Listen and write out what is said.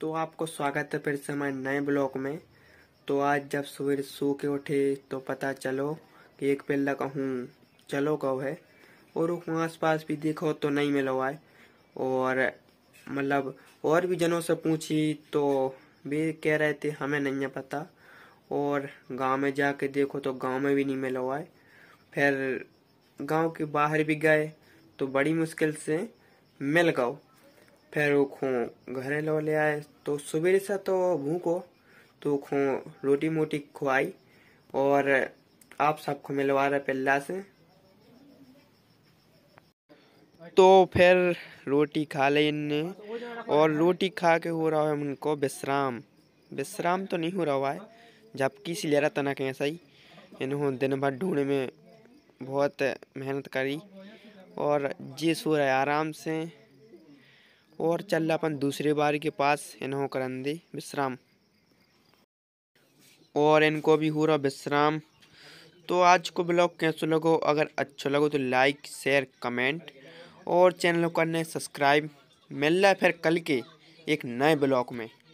तो आपको स्वागत है फिर से हमारे नए ब्लॉग में तो आज जब सवेर सो के उठे तो पता चलो कि एक पेड़ लगा हूँ चलो कहो है और आस पास भी देखो तो नहीं मिलो आए और मतलब और भी जनों से पूछी तो वे कह रहे थे हमें नहीं है पता और गांव में जाके देखो तो गांव में भी नहीं मिलो आए फिर गांव के बाहर भी गए तो बड़ी मुश्किल से मिल गओ फिर खो घरे लो ले आए तो सुबह से तो भूखो तो खो रोटी मोटी खुआई और आप सबको मिलवा रहे पिल्ला से तो फिर रोटी खा ले इनने और रोटी खा के हो रहा है उनको विश्राम विश्राम तो नहीं हो रहा हुआ है जबकि सी ले था ना कैसा ही इन्होंने दिन भर ढूंढने में बहुत मेहनत करी और जी सो रहा है आराम से और चल रहा अपन दूसरी बारी के पास इन्हों करन विश्राम और इनको भी हो रहा विश्राम तो आज को ब्लॉग कैसा लगो अगर अच्छा लगो तो लाइक शेयर कमेंट और चैनल को करने सब्सक्राइब मिल रहा है फिर कल के एक नए ब्लॉग में